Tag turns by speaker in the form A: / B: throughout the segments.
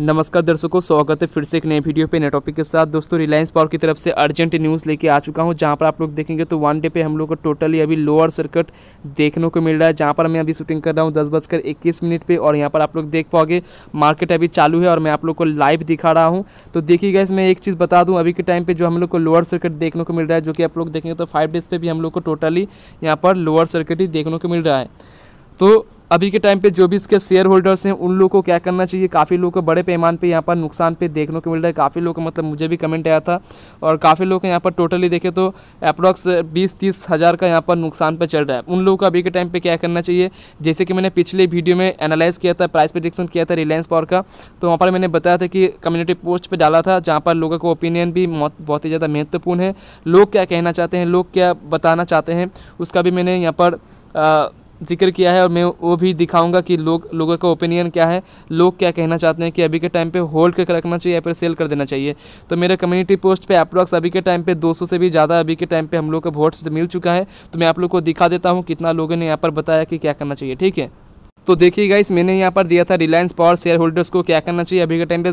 A: नमस्कार दर्शकों स्वागत है फिर से एक नए वीडियो पे नए टॉपिक के साथ दोस्तों रिलायंस पावर की तरफ से अर्जेंट न्यूज़ लेके आ चुका हूँ जहाँ पर आप लोग देखेंगे तो वन डे पे हम लोग को टोटली अभी लोअर सर्किट देखने को मिल रहा है जहाँ पर मैं अभी शूटिंग कर रहा हूँ दस बजकर इक्कीस मिनट पर और यहाँ पर आप लोग देख पाओगे मार्केट अभी चालू है और मैं आप लोग को लाइव दिखा रहा हूँ तो देखिएगा इसमें एक चीज़ बता दूँ अभी के टाइम पर जो हम लोग को लोअर सर्किट देखने को मिल रहा है जो कि आप लोग देखेंगे तो फाइव डेज़ पर भी हम लोग को टोटली यहाँ पर लोअर सर्किट ही देखने को मिल रहा है तो अभी के टाइम पे जो भी इसके शेयर होल्डर्स हैं उन लोगों को क्या करना चाहिए काफ़ी लोगों को बड़े पैमान पे यहाँ पर नुकसान पे देखने को मिल रहा है काफ़ी लोगों को मतलब मुझे भी कमेंट आया था और काफ़ी लोग यहाँ पर टोटली देखे तो अप्रॉक्स बीस तीस हज़ार का यहाँ पर नुकसान पे चल रहा है उन लोगों को अभी के टाइम पर क्या करना चाहिए जैसे कि मैंने पिछले वीडियो में एनालाइज़ किया था प्राइस प्रडिक्शन किया था रिलायंस पावर का तो वहाँ पर मैंने बताया था कि कम्युनिटी पोस्ट पर डाला था जहाँ पर लोगों का ओपिनियन भी बहुत ही ज़्यादा महत्वपूर्ण है लोग क्या कहना चाहते हैं लोग क्या बताना चाहते हैं उसका भी मैंने यहाँ पर जिक्र किया है और मैं वो भी दिखाऊंगा कि लोग लोगों का ओपिनियन क्या है लोग क्या कहना चाहते हैं कि अभी के टाइम पे होल्ड करके रखना चाहिए या फिर सेल कर देना चाहिए तो मेरे कम्युनिटी पोस्ट पे अप्रॉक्स अभी के टाइम पे 200 से भी ज़्यादा अभी के टाइम पे हम लोग का वोट्स मिल चुका है तो मैं आप लोग को दिखा देता हूँ कितना लोगों ने यहाँ पर बताया कि क्या करना चाहिए ठीक है तो देखिए गाइस मैंने यहाँ पर दिया था रिलायंस पावर शेयर होल्डर्स को क्या करना चाहिए अभी के टाइम पे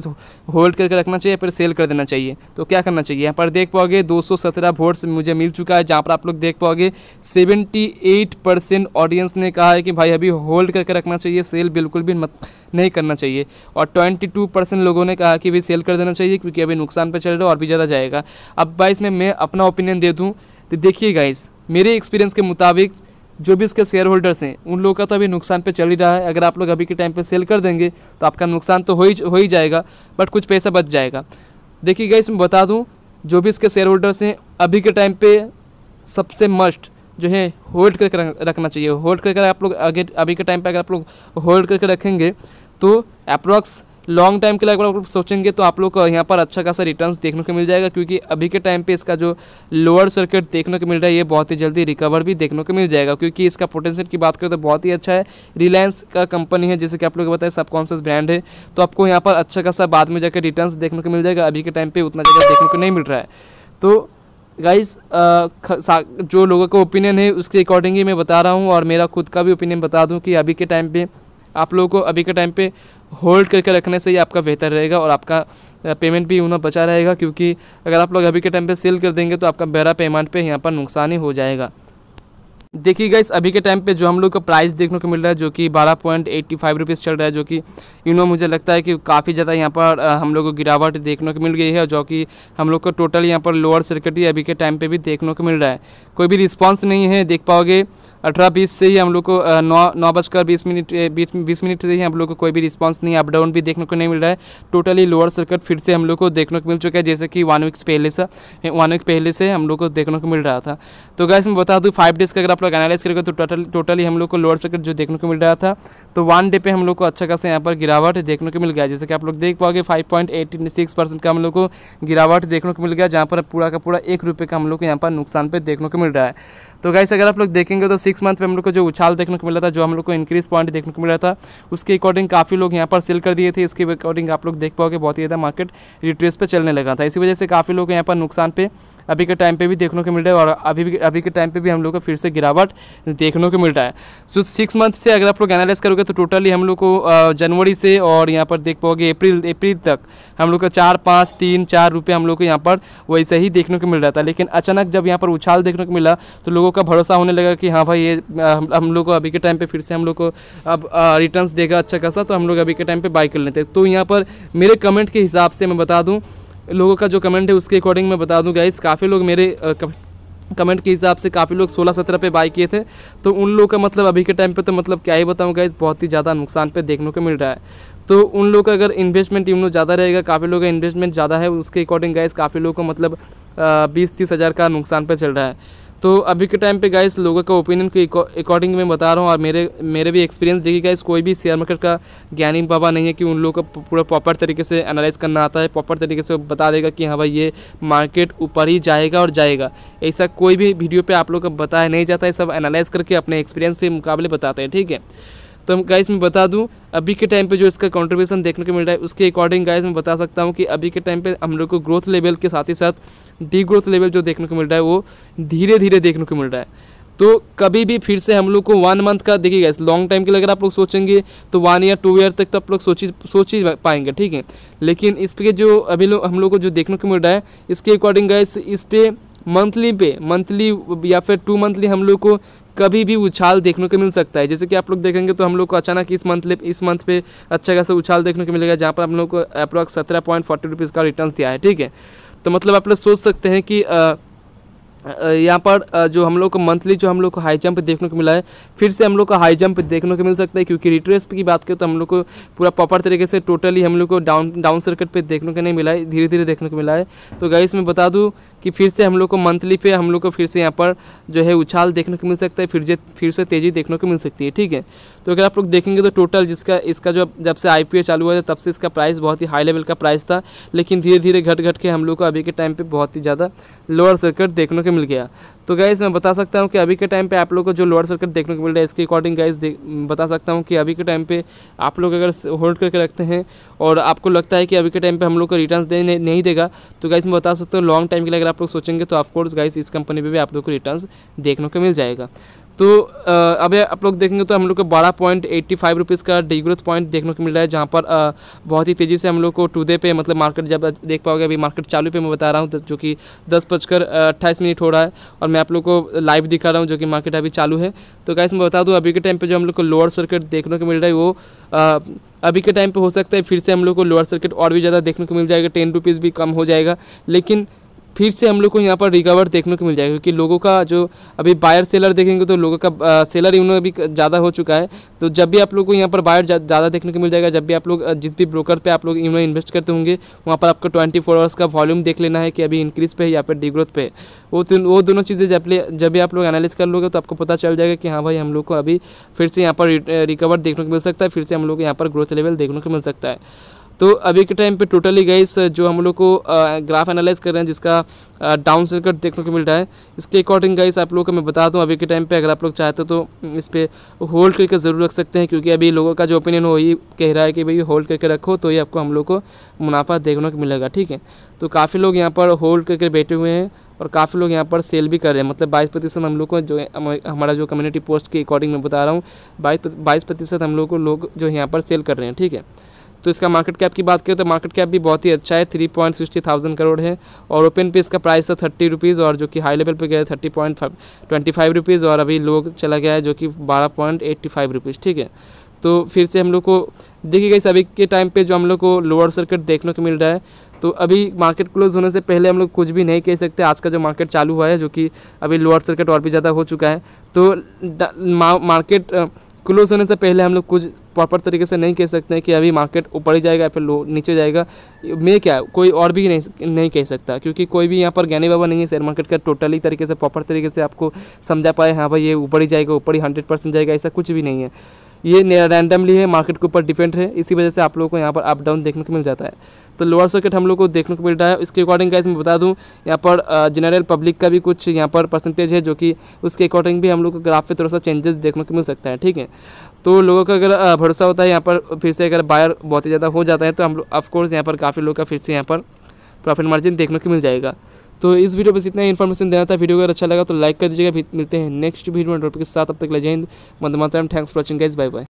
A: होल्ड करके रखना चाहिए फिर सेल कर देना चाहिए तो क्या करना चाहिए यहाँ पर देख पाओगे दो वोट्स मुझे मिल चुका है जहाँ पर आप लोग देख पाओगे सेवेंटी ऑडियंस ने कहा है कि भाई अभी होल्ड करके रखना चाहिए सेल बिल्कुल भी मत नहीं करना चाहिए और 22 परसेंट लोगों ने कहा कि भी सेल कर देना चाहिए क्योंकि अभी नुकसान पर चल रहा है और भी ज़्यादा जाएगा अब बाईस में मैं अपना ओपिनियन दे दूँ तो देखिए गाइस मेरे एक्सपीरियंस के मुताबिक जो भी इसके शेयर होल्डर्स हैं उन लोगों का तो अभी नुकसान पे चल ही रहा है अगर आप लोग अभी के टाइम पे सेल कर देंगे तो आपका नुकसान तो हो ही हो ही जाएगा बट कुछ पैसा बच जाएगा देखिए गई मैं बता दूँ जो भी इसके शेयर होल्डर्स हैं अभी के टाइम पे सबसे मस्ट जो है होल्ड करके रखना चाहिए होल्ड करके आप लोग आगे अभी के टाइम पर अगर आप लोग होल्ड करके रखेंगे तो अप्रॉक्स लॉन्ग टाइम के लिए अगर आप सोचेंगे तो आप लोग को यहाँ पर अच्छा खासा रिटर्न देखने को मिल जाएगा क्योंकि अभी के टाइम पर इसका जो लोअर सर्किट देखने को मिल रहा है ये बहुत ही जल्दी रिकवर भी देखने को मिल जाएगा क्योंकि इसका पोटेंशियल की बात करें तो बहुत ही अच्छा है रिलायंस का कंपनी है जैसे कि आप लोग बताए सबकॉन्शियस ब्रांड है तो आपको यहाँ पर अच्छा खासा बाद में जाकर रिटर्न देखने को मिल जाएगा अभी के टाइम पर उतना ज़्यादा देखने को नहीं मिल रहा है तो गाइस जो लोगों का ओपिनियन है उसके अकॉर्डिंग ही मैं बता रहा हूँ और मेरा खुद का भी ओपिनियन बता दूँ कि अभी के टाइम पर आप लोगों को अभी के टाइम पे होल्ड करके रखने से ही आपका बेहतर रहेगा और आपका पेमेंट भी उन्हें बचा रहेगा क्योंकि अगर आप लोग अभी के टाइम पे सेल कर देंगे तो आपका बड़ा पेमेंट पे यहाँ पर नुकसान ही हो जाएगा देखिए गाइस अभी के टाइम पे जो हम लोग का प्राइस देखने को मिल रहा है जो कि बारह पॉइंट एट्टी फाइव रुपीज़ चल रहा है जो कि यू नो मुझे लगता है कि काफ़ी ज़्यादा यहाँ पर हम लोग को गिरावट देखने को मिल गई है जो कि हम लोग को टोटल यहाँ पर लोअर सर्किट ही अभी के टाइम पे भी देखने को मिल रहा है कोई भी रिस्पॉन्स नहीं है देख पाओगे अठारह बीस से ही हम लोग को नौ नौ बजकर बीस मिनट बीस मिनट से ही हम लोग को कोई भी रिस्पॉन्स नहीं अप डाउन भी देखने को नहीं मिल रहा है टोटली लोअर सर्किट फिर से हम लोग को देखने को मिल चुका है जैसे कि वन वीक पहले से वन वीक पहले से हम लोग को देखने को मिल रहा था तो गैस मैं बता दूँ फाइव डेज़ का अगर आप पर एनालाइज करेगा तो टोटल टोटली हम लोग को लोअर सर्किट जो देखने को मिल रहा था तो वन डे पे हम लोग को अच्छा खासा यहाँ पर गिरावट देखने को मिल गया जैसे कि आप लोग देख पाओगे five point eighty six percent का हम लोग को गिरावट देखने को मिल गया जहाँ पर पूरा का पूरा एक रुपये का हम लोग को यहाँ पर नुकसान पर देखने को मिल रहा है तो गाइस अगर आप लोग देखेंगे तो सिक्स मंथ में हम लोग को जो उछाल देखने को मिला था जो हम लोग को इंक्रीज पॉइंट देखने को मिला था उसके अकॉर्डिंग काफ़ी लोग यहाँ पर सेल कर दिए थे इसके अकॉर्डिंग आप लोग देख पाओगे बहुत ही ज़्यादा मार्केट रिट्रेस पर चलने लगा था इसी वजह से काफ़ी लोग यहाँ पर नुकसान पे अभी के टाइम पे भी देखने को मिल रहा है और अभी भी अभी के टाइम पे भी हम लोग को फिर से गिरावट देखने को मिल रहा है सो सिक्स मंथ से अगर आप लोग एनालाइज करोगे तो टोटली हम लोग को जनवरी से और यहाँ पर देख पाओगे अप्रैल अप्रैल तक हम लोग का चार पाँच तीन चार रुपये हम लोग को यहाँ पर वैसे ही देखने को मिल रहा था लेकिन अचानक जब यहाँ पर उछाल देखने को मिला तो लोगों का भरोसा होने लगा कि हाँ भाई ये हम लोग को अभी के टाइम पे फिर से हम लोग को अब रिटर्न्स देगा अच्छा खासा तो हम लोग अभी के टाइम पे बाई कर लेते तो यहाँ पर मेरे कमेंट के हिसाब से मैं बता दूँ लोगों का जो कमेंट है उसके अकॉर्डिंग मैं बता दूँ गाइज काफ़ी लोग मेरे कमेंट के हिसाब से काफ़ी लोग सोलह सत्रह पे बाई किए थे तो उन लोगों का मतलब अभी के टाइम पे तो मतलब क्या ही बताऊँ गाइज़ बहुत ही ज़्यादा नुकसान पे देखने को मिल रहा है तो उन लोग का अगर इन्वेस्टमेंट इन ज़्यादा रहेगा काफ़ी लोग का इन्वेस्टमेंट ज़्यादा है उसके अकॉर्डिंग गाइस काफ़ी लोग को मतलब बीस तीस हज़ार का नुकसान पर चल रहा है तो अभी के टाइम पे गाइस लोगों का ओपिनियन के अकॉर्डिंग में बता रहा हूँ और मेरे मेरे भी एक्सपीरियंस देखिए गाइस कोई भी शेयर मार्केट का ज्ञानी बाबा नहीं है कि उन लोगों का पूरा प्रॉपर तरीके से एनालाइज करना आता है प्रॉपर तरीके से बता देगा कि हाँ भाई ये मार्केट ऊपर ही जाएगा और जाएगा ऐसा कोई भी वीडियो पर आप लोग का बताया नहीं जाता है सब एनालाइज करके अपने एक्सपीरियंस के मुकाबले बताते हैं ठीक है तो हम गाइस मैं बता दूं अभी के टाइम पे जो इसका कंट्रीब्यूशन देखने को मिल रहा है उसके अकॉर्डिंग गाइस मैं बता सकता हूं कि अभी के टाइम पे हम लोग को ग्रोथ लेवल के साथ ही साथ डी ग्रोथ लेवल जो देखने को मिल रहा है वो धीरे धीरे देखने को मिल रहा है तो कभी भी फिर से हम लोग को वन मंथ का देखिए गाइस लॉन्ग टाइम के लिए अगर आप लोग सोचेंगे तो वन ईयर टू ईयर तक तो आप लोग सोच ही सोच ही पाएंगे ठीक है लेकिन इस पर जो अभी लोग हम लोग को जो देखने को मिल रहा है इसके अकॉर्डिंग गाइस इस पर मंथली पे मंथली या फिर टू मंथली हम लोग को कभी भी उछाल देखने को मिल सकता है जैसे कि आप लोग देखेंगे तो हम लोग को अचानक इस मंथ इस मंथ पे अच्छा खासा उछाल देखने को मिलेगा जहाँ पर हम लोग को अप्रॉक्स सत्रह पॉइंट फोर्टी रुपीज़ का रिटर्न दिया है ठीक है तो मतलब आप लोग सोच सकते हैं कि आ, यहाँ पर जो हम लोग को मंथली जो हम लोग को हाई जंप देखने को मिला है फिर से हम लोग को हाई जंप देखने को मिल सकता है क्योंकि रिट्रेस की बात करें तो हम लोग को पूरा प्रॉपर तरीके से टोटली हम लोग को डाउन डाउन सर्किट पे देखने को नहीं मिला है धीरे धीरे देखने को मिला है तो गाइस मैं बता दूँ कि फिर से हम लोग को मंथली पे हम लोग को फिर से यहाँ पर जो है उछाल देखने को मिल सकता है फिर फिर से तेज़ी देखने को मिल सकती है ठीक है तो अगर आप लोग देखेंगे तो टोटल जिसका इसका जो जब से आई चालू हुआ था तब से इसका प्राइस बहुत ही हाई लेवल का प्राइस था लेकिन धीरे धीरे घट घट के हम लोग को अभी के टाइम पर बहुत ही ज़्यादा लोअर सर्किट देखने को मिल गया तो गाइज़ मैं बता सकता हूँ कि अभी के टाइम पे आप लोग को जो लोअर सर्किट देखने को मिल रहा है इसके अकॉर्डिंग गाइज बता सकता हूँ कि अभी के टाइम पे आप लोग अगर होल्ड करके रखते हैं और आपको लगता है कि अभी के टाइम पे हम लोग को रिटर्न दे नहीं, देगा तो गाइज मैं बता सकता हूँ लॉन्ग टाइम के लिए अगर आप लोग सोचेंगे तो ऑफकोर्स गाइज इस कंपनी पर भी आप लोग को रिटर्न देखने को मिल जाएगा तो अब आप लोग देखेंगे तो हम लोग को बारह पॉइंट एट्टी फाइव रुपीज़ का डिग्रोथ पॉइंट देखने को मिल रहा है जहाँ पर बहुत ही तेज़ी से हम लोग को टूडे पे मतलब मार्केट जब देख पाओगे अभी मार्केट चालू पे मैं बता रहा हूँ तो जो कि दस बजकर अट्ठाईस मिनट हो रहा है और मैं आप लोग को लाइव दिखा रहा हूँ जो कि मार्केट अभी चालू है तो कैसे मैं बता दूँ अभी के टाइम पर जो हम लोग को लोअर सर्किट देखने को मिल रहा है वो अभी के टाइम पर हो सकता है फिर से हम लोग को लोअर सर्किट और भी ज़्यादा देखने को मिल जाएगा टेन रुपीज़ भी कम हो जाएगा लेकिन फिर से हम लोग को यहाँ पर रिकवर देखने को मिल जाएगा क्योंकि लोगों का जो अभी बायर सेलर देखेंगे तो लोगों का सेलर इन अभी ज़्यादा हो चुका है तो जब भी आप लोग को यहाँ पर बायर ज़्यादा देखने को मिल जाएगा जब भी आप लोग जिस भी ब्रोकर पर आप लोग इन्होंने इन्वेस्ट करते होंगे वहाँ पर आपको ट्वेंटी फोर आवर्स का वॉल्यूम देख लेना है कि अभी इंक्रीज़ पे है या फिर डिग्रोथ पे वो वो दोनों चीज़ें जब जब भी आप लोग एनालिस कर लोगे तो आपको पता चल जाएगा कि हाँ भाई हम लोग को अभी फिर से यहाँ पर रिकवर देखने को मिल सकता है फिर से हम लोग को यहाँ पर ग्रोथ लेवल देखने को मिल सकता है तो अभी के टाइम पे टोटली गाइस जो हम लोग को ग्राफ एनालाइज कर रहे हैं जिसका डाउन सर्कट देखने को मिल रहा है इसके अकॉर्डिंग गाइस आप लोगों को मैं बता दूं अभी के टाइम पे अगर आप लोग चाहते हो तो इस पर होल्ड करके ज़रूर रख सकते हैं क्योंकि अभी लोगों का जो ओपिनियन वही कह रहा है कि भाई होल्ड करके रखो तो ये आपको हम लोग को मुनाफा देखने को मिलेगा ठीक है तो काफ़ी लोग यहाँ पर होल्ड करके बैठे हुए हैं और काफ़ी लोग यहाँ पर सेल भी कर रहे हैं मतलब बाईस प्रतिशत हम लोग को जो हमारा जो कम्युनिटी पोस्ट के अकॉर्डिंग मैं बता रहा हूँ बाईस बाईस प्रतिशत हम लोग को लोग जो यहाँ पर सेल कर रहे हैं ठीक है तो इसका मार्केट कैप की बात करें तो मार्केट कैप भी बहुत ही अच्छा है three point sixty thousand crore है और ओपन पे इसका प्राइस था थर्टी रुपीज़ और जो कि हाई लेवल पे गया thirty point twenty five rupees और अभी लोग चला गया है जो कि बारह पॉइंट एट्टी फाइव रुपीज़ ठीक है तो फिर से हम लोग को देखिएगा इस अभी के टाइम पर जो हम लोग को लोअर सर्किट देखने को मिल रहा है तो अभी मार्केट क्लोज होने से पहले हम लोग कुछ भी नहीं कह सकते आज का जो मार्केट चालू हुआ है जो कि अभी लोअर सर्किट और भी ज़्यादा हो चुका है तो मार्केट क्लोज होने से पहले हम लोग कुछ प्रॉपर तरीके से नहीं कह सकते हैं कि अभी मार्केट ऊपर ही जाएगा या फिर लो नीचे जाएगा मैं क्या कोई और भी नहीं नहीं कह सकता क्योंकि कोई भी यहाँ पर ज्ञानी बाबा नहीं है शेयर मार्केट का टोटली तरीके से प्रॉपर तरीके से आपको समझा पाए हाँ भाई ये ऊपर ही जाएगा ऊपर ही हंड्रेड परसेंट जाएगा ऐसा कुछ भी नहीं है ये रैंडमली है मार्केट के ऊपर डिपेंड है इसी वजह से आप लोगों को यहाँ पर अप डाउन देखने को मिल जाता है तो लोअर सर्किट हम लोग को देखने को मिल रहा है इसके अकॉर्डिंग का मैं बता दूं यहाँ पर जनरल पब्लिक का भी कुछ यहाँ पर परसेंटेज है जो कि उसके अकॉर्डिंग भी हम लोग को ग्राफ पे थोड़ा सा चेंजेस देखने को मिल सकता है ठीक है तो लोगों का अगर भरोसा होता है यहाँ पर फिर से अगर बायर बहुत ही ज़्यादा हो जाता है तो हम लोग ऑफकोर्स यहाँ पर काफ़ी लोग का फिर से यहाँ पर प्रॉफिट मार्जिन देखने को मिल जाएगा तो इस वीडियो बस इतना इन्फॉर्मेशन देना था वीडियो अगर अच्छा लगा तो लाइक कर दीजिएगा मिलते हैं नेक्स्ट वीडियो में टॉपिक के साथ अब तक ले जय मंद मातरम thanks for watching guys bye bye